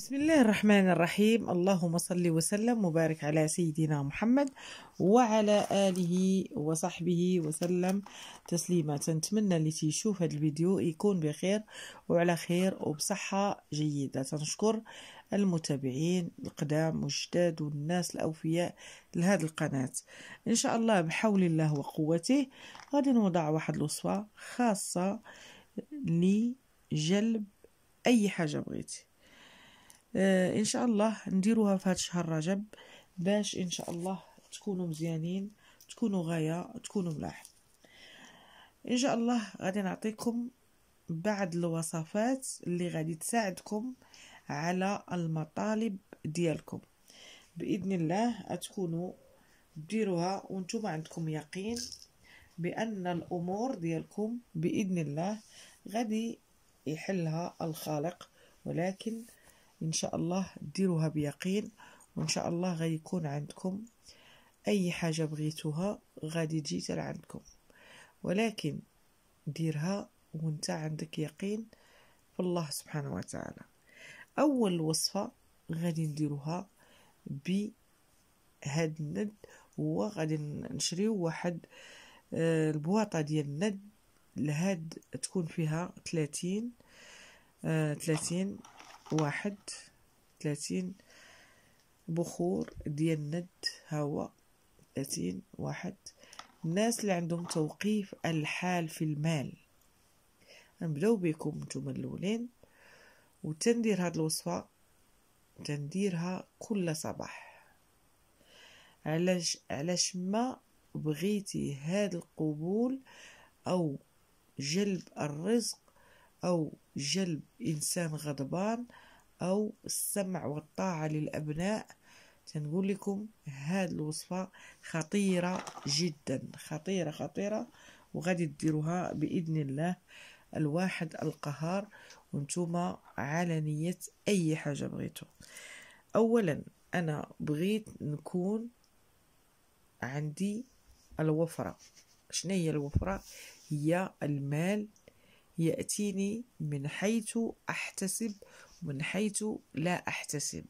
بسم الله الرحمن الرحيم اللهم صل وسلم وبارك على سيدنا محمد وعلى آله وصحبه وسلم تسليما تنتمنى اللي تيشوف هذا الفيديو يكون بخير وعلى خير وبصحة جيدة تنشكر المتابعين القدام والجداد والناس الأوفياء لهذا القناة إن شاء الله بحول الله وقوته غادي نوضع واحد الوصفة خاصة لجلب أي حاجة بغيتي آه، ان شاء الله نديروها في هذا الشهر رجب باش ان شاء الله تكونوا مزيانين تكونوا غايه تكونوا ملاح ان شاء الله غادي نعطيكم بعض الوصفات اللي غادي تساعدكم على المطالب ديالكم باذن الله تكونوا ديروها وانتم عندكم يقين بان الامور ديالكم باذن الله غادي يحلها الخالق ولكن إن شاء الله ديروها بيقين وإن شاء الله غيكون عندكم أي حاجة بغيتوها غادي تجي ترى عندكم ولكن ديرها وانت عندك يقين في الله سبحانه وتعالى أول وصفة غادي نديروها بهاد الند هو غادي نشريو واحد آه، البواطة ديال الند لهاد تكون فيها 30 30 آه، واحد ثلاثين بخور ديال ند هوا ثلاثين واحد الناس اللي عندهم توقيف الحال في المال نبداو بكم نتوما الاولين وتندير هاد الوصفه تنديرها كل صباح علاش علاش ما بغيتي هاد القبول او جلب الرزق أو جلب إنسان غضبان أو السمع والطاعة للأبناء تنقول لكم هذه الوصفة خطيرة جدا خطيرة خطيرة وغادي تديروها بإذن الله الواحد القهار وانتوما على نية أي حاجة بغيتو أولا أنا بغيت نكون عندي الوفرة شنو هي الوفرة هي المال يأتيني من حيث أحتسب ومن حيث لا أحتسب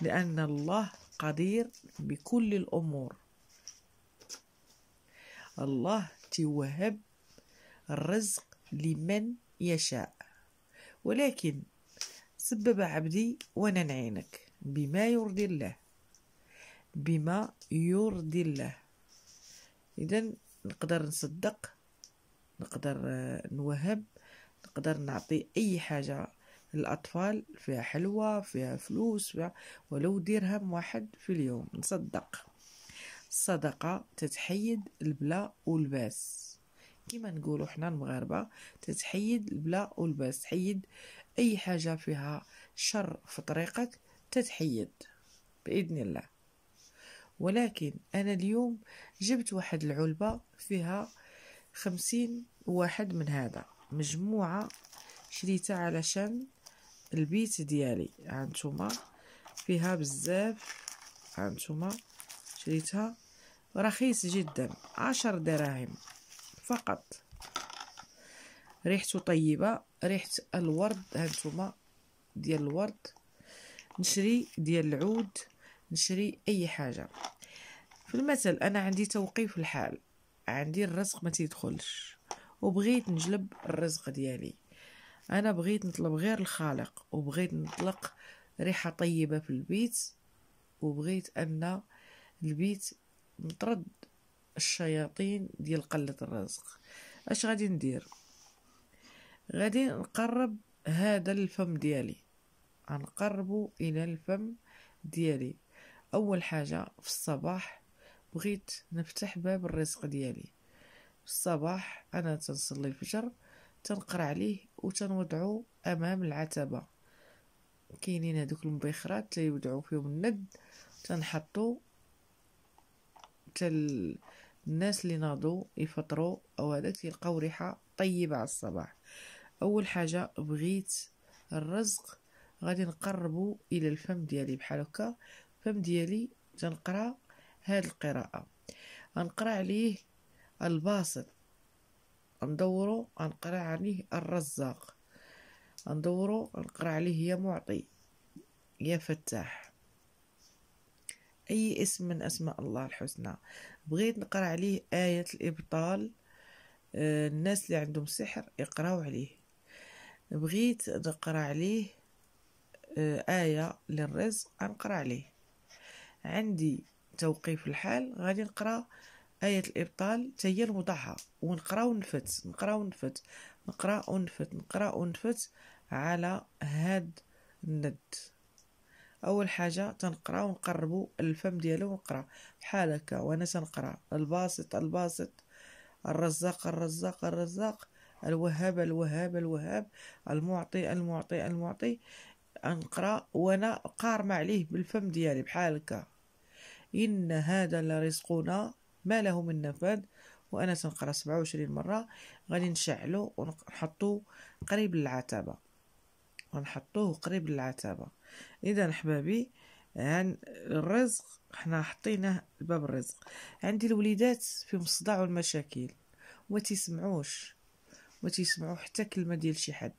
لأن الله قدير بكل الأمور الله توهب الرزق لمن يشاء ولكن سبب عبدي وننعينك نعينك بما يرضي الله بما يرضي الله اذا نقدر نصدق نقدر آه، نوهب نقدر نعطي أي حاجة للأطفال فيها حلوة فيها فلوس فيها ولو درهم واحد في اليوم نصدق الصدقة تتحيد البلا والباس كما نقولوا حنا المغاربة تتحيد البلا والباس تحيد أي حاجة فيها شر في طريقك تتحيد بإذن الله ولكن أنا اليوم جبت واحد العلبة فيها خمسين واحد من هذا مجموعة شريتها علشان البيت ديالي هانتوما فيها بزاف هانتوما شريتها رخيص جدا عشر دراهم فقط ريحته طيبة ريحة الورد هانتوما ديال الورد نشري ديال العود نشري اي حاجة في المثل انا عندي توقيف الحال عندي الرزق ما تيدخلش وبغيت نجلب الرزق ديالي انا بغيت نطلب غير الخالق وبغيت نطلق ريحه طيبه في البيت وبغيت ان البيت نطرد الشياطين ديال قله الرزق اش غادي ندير غادي نقرب هذا الفم ديالي غنقربو الى الفم ديالي اول حاجه في الصباح بغيت نفتح باب الرزق ديالي في الصباح انا تنصلي الفجر تنقرا عليه وتنوضعو امام العتبه كاينين هذوك المبيخرات اللي يوضعوا فيهم الند تنحطو تل الناس اللي ناضوا يفطروا او هذاك تلقاو ريحه طيبه على الصباح اول حاجه بغيت الرزق غادي نقربو الى الفم ديالي بحال هكا الفم ديالي تنقرا هاد القراءة غنقرا عليه الباسط ندورو غنقرا عليه الرزاق ندورو غنقرا عليه يا معطي يا فتاح اي اسم من اسماء الله الحسنى بغيت نقرا عليه ايه الابطال آه، الناس اللي عندهم سحر يقراو عليه بغيت نقرا عليه آه، آية للرزق غنقرا عليه عندي توقيف الحال غادي نقرا آية الإبطال هي الوضحى ونقرا ونفت نقرا ونفت نقرا ونفت نقرا ونفت على هاد الند اول حاجه تنقرا ونقربو الفم ديالو ونقرا بحال هكا وانا تنقرا الباسط الباسط الرزاق الرزاق الرزاق الوهاب الوهاب الوهاب المعطي المعطي المعطي نقرا وانا قارمه عليه بالفم ديالي بحال هكا إن هذا لرزقنا ما له من نفاد وأنا تنقرا 27 مرة غادي نشعلو ونحطو قريب للعتبة ونحطوه قريب للعتبة إذا أحبابي عن الرزق حنا حطيناه باب الرزق عندي الوليدات فيهم الصداع والمشاكل وما تسمعوش وما تسمعو حتى كلمه ديال شي حد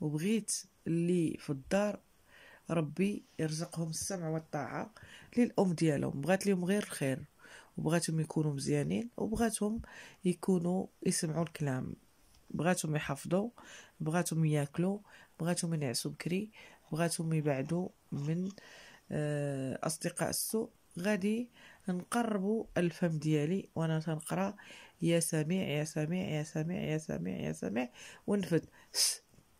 وبغيت اللي في الدار ربي يرزقهم السمع والطاعة للأم ديالهم بغات لهم غير الخير وبغاتهم يكونوا مزيانين وبغاتهم يكونوا يسمعوا الكلام بغاتهم يحفظوا بغاتهم ياكلوا بغاتهم ينعسوا بكري بغاتهم يبعدوا من آه، أصدقاء السوء غادي نقربوا الفم ديالي وانا تنقرا يا سميع يا سميع يا سميع يا سميع يا سميع ونفد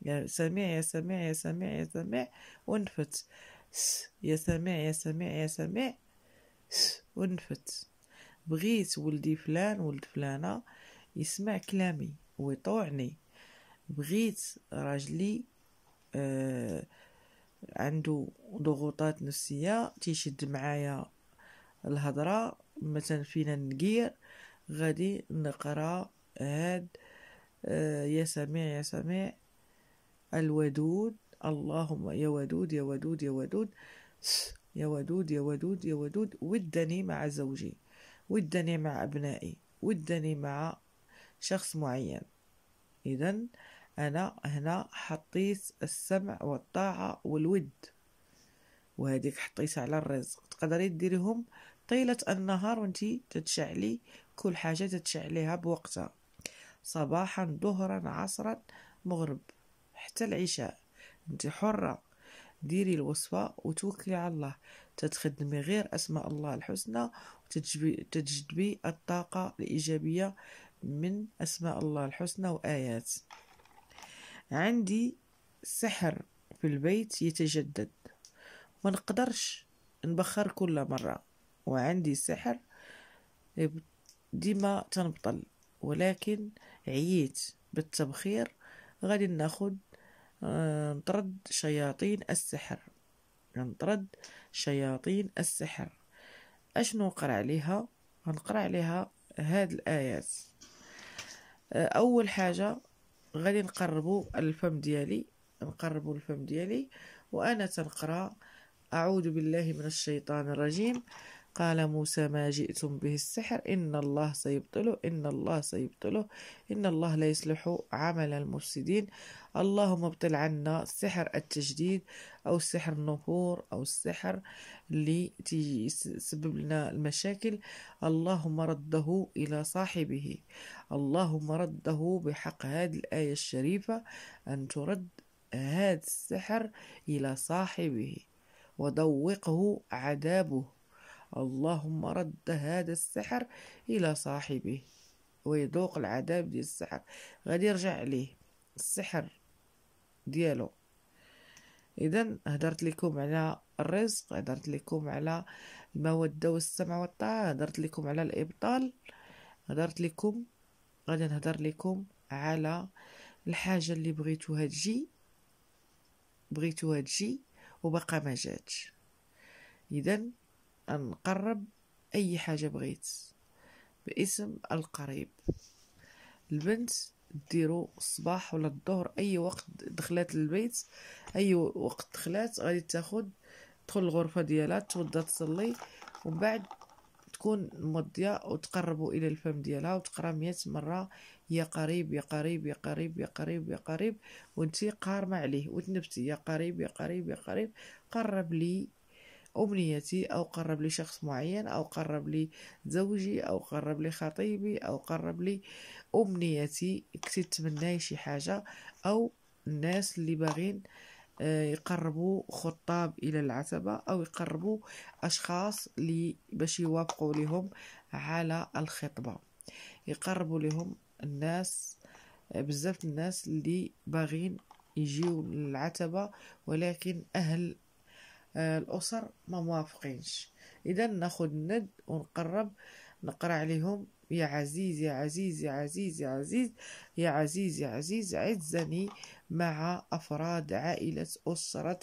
يا سميع يا سميع يا سميع يا سميع ونفت يا سميع يا سميع يا سميع ونفت بغيت ولدي فلان ولد فلانة يسمع كلامي ويطوعني بغيت راجلي آه عنده ضغوطات نفسية تيشد معايا الهضرة مثلا فينا نقير غادي نقرا هاد آه يا سميع يا سميع الودود اللهم يا ودود يا ودود يا ودود يا ودود يا ودود يا ودود ودني مع زوجي ودني مع أبنائي ودني مع شخص معين إذا أنا هنا حطيت السمع والطاعة والود وهذيك حطيتها على الرزق تقدري ديريهم طيلة النهار وانت تتشعلي كل حاجة تتشعليها بوقتها صباحا ظهرا عصرا مغرب حتى العشاء انت حرة ديري الوصفة وتوكلي على الله تتخدمي غير أسماء الله الحسنى وتجذبي الطاقة الإيجابية من أسماء الله الحسنى وآيات عندي سحر في البيت يتجدد ما نقدرش نبخر كل مرة وعندي سحر ديما تنبطل ولكن عييت بالتبخير غادي ناخد انطرد شياطين السحر انطرد شياطين السحر أشنو نقرأ عليها غنقرأ عليها هاد الآيات أول حاجة غادي نقربو الفم ديالي نقربو الفم ديالي وأنا تنقرأ أعوذ بالله من الشيطان الرجيم قال موسى ما جئتم به السحر إن الله سيبطله إن الله سيبطله إن الله لا يصلح عمل المفسدين اللهم ابطل عنا سحر التجديد أو سحر النفور أو السحر اللي تسبب لنا المشاكل اللهم رده إلى صاحبه اللهم رده بحق هذه الآية الشريفة أن ترد هذا السحر إلى صاحبه وذوقه عذابه اللهم رد هذا السحر الى صاحبه ويذوق العذاب ديال السحر غادي يرجع عليه السحر ديالو اذا هدرت لكم على الرزق هدرت لكم على الموده والسمع والطاعه هدرت لكم على الابطال هدرت لكم غادي نهضر لكم على الحاجه اللي بغيتوها تجي بغيتوها تجي وباقا ما جاتش اذا أن نقرب أي حاجة بغيت باسم القريب البنت ديرو الصباح ولا الظهر اي وقت دخلات للبيت اي وقت دخلات غادي تاخد تدخل الغرفة ديالها توضى تصلي ومن بعد تكون مضية وتقربوا الى الفم ديالها وتقرا مية مرة يا قريب يا قريب يا قريب يا قريب يا قريب وانتي قارمة عليه وتنبتي يا قريب يا قريب يا قريب قرب لي أمنيتي أو قرب لي شخص معين أو قرب لي زوجي أو قرب لي خطيبي أو قرب لي أمنيتي كنت مني شي حاجة أو الناس اللي باغين آه، يقربوا خطاب الى العتبه او يقربوا اشخاص لي باش يوافقوا لهم على الخطبه يقربوا لهم الناس آه، بزاف الناس اللي باغين يجيو للعتبه ولكن اهل آه، الأسر ما موافقينش إذا ناخذ ند ونقرب نقرا عليهم يا عزيز يا عزيز يا عزيز يا عزيز يا عزيز يا عزيز عزني مع أفراد عائلة أسرة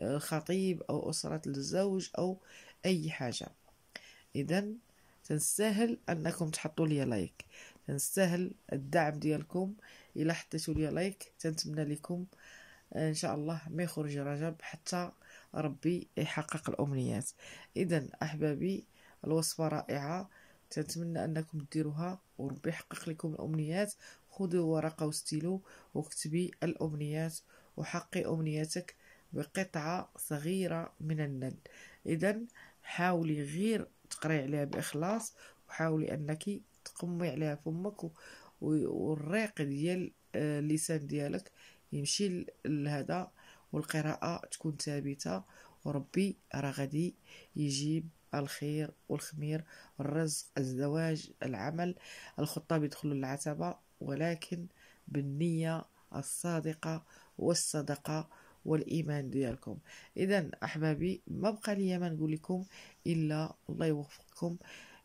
الخطيب آه، أو أسرة الزوج أو أي حاجة إذا تنسهل أنكم تحطوا لي لايك تنسهل الدعم ديالكم إلا حطيتوا لي لايك تنتمنى لكم آه، إن شاء الله ما يخرج رجب حتى ربي يحقق الأمنيات إذا أحبابي الوصفة رائعة تنتمنى أنكم ديروها وربي يحقق لكم الأمنيات خذوا ورقة وستيلو واكتبي الأمنيات وحقي أمنيتك بقطعة صغيرة من الند إذا حاولي غير تقري عليها بإخلاص وحاولي أنك تقمي عليها فمك والريق ديال آه، اللسان ديالك يمشي لهذا والقراءه تكون ثابته وربي راه غادي يجيب الخير والخمير الرزق الزواج العمل الخطاب يدخلوا العتبه ولكن بالنيه الصادقه والصدقه والايمان ديالكم اذا احبابي ما بقى لي ما نقول لكم الا الله يوفقكم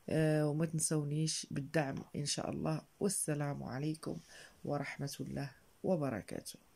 آه وما تنسونيش بالدعم ان شاء الله والسلام عليكم ورحمه الله وبركاته